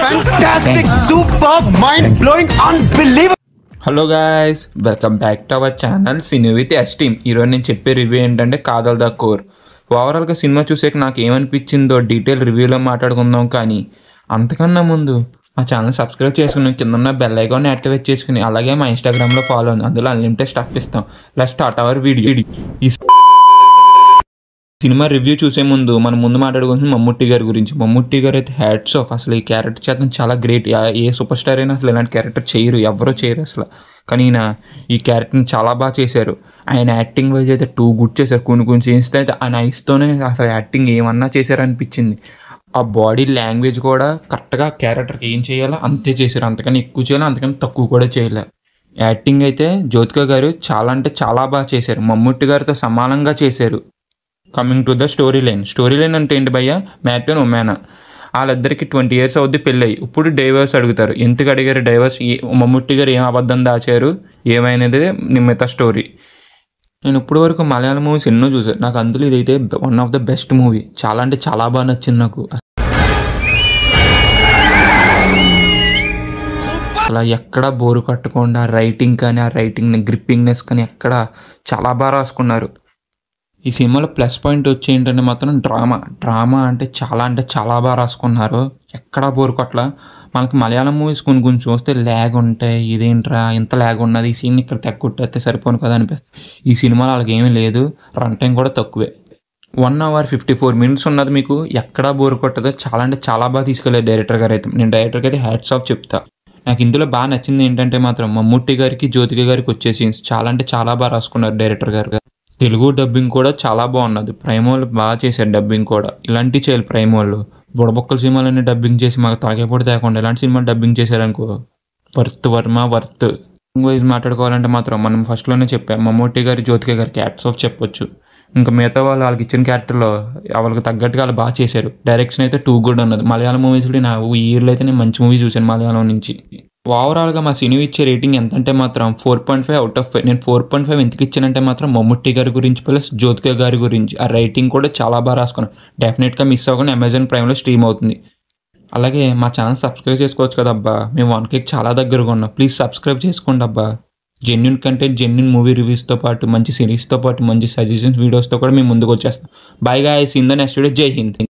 fantastic super mind blowing unbelievable hello guys welcome back to our channel cine with S team ఈరోజు నేను చెప్పే review ఏంటంటే Kaathal the core ఓవరాల్గా cinema చూసాక నాకు ఏమనిపించిందో డీటెయిల్ రివ్యూలో మాట్లాడుకుందాం కానీ అంతకన్నా ముందు మా ఛానల్ సబ్స్క్రైబ్ చేసుకుని కింద ఉన్న బెల్ ఐకాన్ యాక్టివేట్ చేసుకుని అలాగే మా ఇన్స్టాగ్రామ్లో ఫాలో అందులో అన్లిమిటెడ్ స్టఫ్ ఇస్తాం ప్లస్ స్టార్ట్ అవర్ వీడియో ఈ సినిమా రివ్యూ చూసే ముందు మనం ముందు మాట్లాడుకుంటున్న మమ్ముట్టి గారి గురించి మమ్ముట్టి గారు అయితే హ్యాట్స్ ఆఫ్ అసలు ఈ క్యారెక్టర్ చేతను చాలా గ్రేట్ ఏ సూపర్ స్టార్ అయినా అసలు ఇలాంటి క్యారెక్టర్ చేయరు ఎవరో చేయరు అసలు కానీ ఈయన ఈ క్యారెక్టర్ని చాలా బాగా చేశారు ఆయన యాక్టింగ్ వైజ్ అయితే టూ గుడ్ చేశారు కొన్ని కొన్ని సీన్స్ అయితే ఆ నైస్తోనే అసలు యాక్టింగ్ ఏమన్నా చేశారనిపించింది ఆ బాడీ లాంగ్వేజ్ కూడా కరెక్ట్గా క్యారెక్టర్కి ఏం చేయాలో అంతే చేశారు అంతకని ఎక్కువ చేయాలి అంతకని తక్కువ కూడా చేయలే యాక్టింగ్ అయితే జ్యోతిక గారు చాలా అంటే చాలా బాగా చేశారు మమ్ముట్టి గారితో సమానంగా చేశారు coming to the story line story line అంటే ఏంటి భయ్య మ్యాట్ అండ్ ఉమేనా వాళ్ళిద్దరికి ట్వంటీ ఇయర్స్ అవుద్ది పెళ్ళయి ఇప్పుడు డైవర్స్ అడుగుతారు ఎందుకు అడిగారు డైవర్స్ మమ్ముట్టి గారు ఏం అబద్ధం దాచారు ఏమైనది నిమ్మిత స్టోరీ నేను ఇప్పటి వరకు మలయాళం మూవీస్ ఎన్నో చూసాను నాకు అందులో ఇదైతే one of the best movie చాలా అంటే చాలా బాగా నచ్చింది నాకు అలా ఎక్కడ బోరు కట్టకుండా రైటింగ్ కానీ ఆ రైటింగ్ గ్రిప్పింగ్నెస్ కానీ ఎక్కడ చాలా బాగా రాసుకున్నారు ఈ సినిమాలో ప్లస్ పాయింట్ వచ్చి ఏంటంటే మాత్రం డ్రామా డ్రామా అంటే చాలా అంటే చాలా బాగా రాసుకున్నారు ఎక్కడా బోరుకొట్ల మనకి మలయాళం మూవీస్ కొన్ని కొన్ని చూస్తే ల్యాగ్ ఉంటాయి ఇదేంట్రా ఇంత ల్యాగ్ ఉన్నది ఈ సీన్ ఇక్కడ తక్కువ సరిపోను కదా అనిపిస్తుంది ఈ సినిమాలో వాళ్ళకి ఏమీ లేదు రన్ టైం కూడా తక్కువే one hour fifty four minutes ఉన్నది మీకు ఎక్కడా బోర్ కొట్టదో చాలా అంటే చాలా బాగా తీసుకెళ్లేదు డైరెక్టర్ గారు అయితే నేను డైరెక్టర్కి అయితే హ్యాట్స్ ఆఫ్ చెప్తా నాకు ఇందులో బాగా నచ్చింది ఏంటంటే మాత్రం మమ్మూట్టి గారికి జ్యోతిక గారికి వచ్చే సీన్స్ చాలా అంటే చాలా బాగా రాసుకున్నారు డైరెక్టర్ గారు తెలుగు డబ్బింగ్ కూడా చాలా బాగున్నది ప్రైమ్ వాళ్ళు బాగా చేశారు డబ్బింగ్ కూడా ఇలాంటివి చేయాలి ప్రైమ్ వాళ్ళు బుడబొక్కల సినిమాలన్నీ డబ్బింగ్ చేసి మాకు తలకైపోటు తేకుండా ఇలాంటి సినిమాలు డబ్బింగ్ చేశారనుకో వర్త్ వర్మ వర్త్ వైజ్ మాట్లాడుకోవాలంటే మాత్రం మనం ఫస్ట్లోనే చెప్పాం మమ్మూటి గారి జ్యోతికే గారి క్యాట్స్ ఆఫ్ చెప్పొచ్చు ఇంకా మిగతా వాళ్ళు వాళ్ళకి ఇచ్చిన క్యారెక్టర్లో వాళ్ళకి తగ్గట్టుగా వాళ్ళు బాగా చేశారు డైరెక్షన్ అయితే టూ గుడ్ ఉన్నది మలయాళం మూవీస్ కూడా నా ఈ ఇయర్లో అయితే నేను మంచి మూవీ చూశాను మలయాళం నుంచి ఓవరాల్గా మా సినిమా ఇచ్చే రేటింగ్ ఎంత అంటే మాత్రం four point five out of five నేను ఫోర్ పాయింట్ ఫైవ్ ఎందుకు ఇచ్చానంటే మాత్రం మమ్ముట్టి గారి గురించి ప్లస్ జ్యోతిక గారి గురించి ఆ రైటింగ్ కూడా చాలా బాగా రాసుకున్నాను డెఫినెట్గా మిస్ అవ్వకుండా అమెజాన్ ప్రైమ్లో స్ట్రీమ్ అవుతుంది అలాగే మా ఛానల్ సబ్స్క్రైబ్ చేసుకోవచ్చు కదా అబ్బా మేము వన్ కేక్ చాలా దగ్గరగా ఉన్నాం ప్లీజ్ సబ్స్క్రైబ్ చేసుకోండి అబ్బా జెన్యున్ కంటెంట్ జెన్యున్ మూవీ రివ్యూస్తో పాటు మంచి సిరీస్తో పాటు మంచి సజెషన్స్ వీడియోస్తో కూడా మేము ముందుకు వచ్చేస్తాం బాయ్గా I in the next video జై హింద్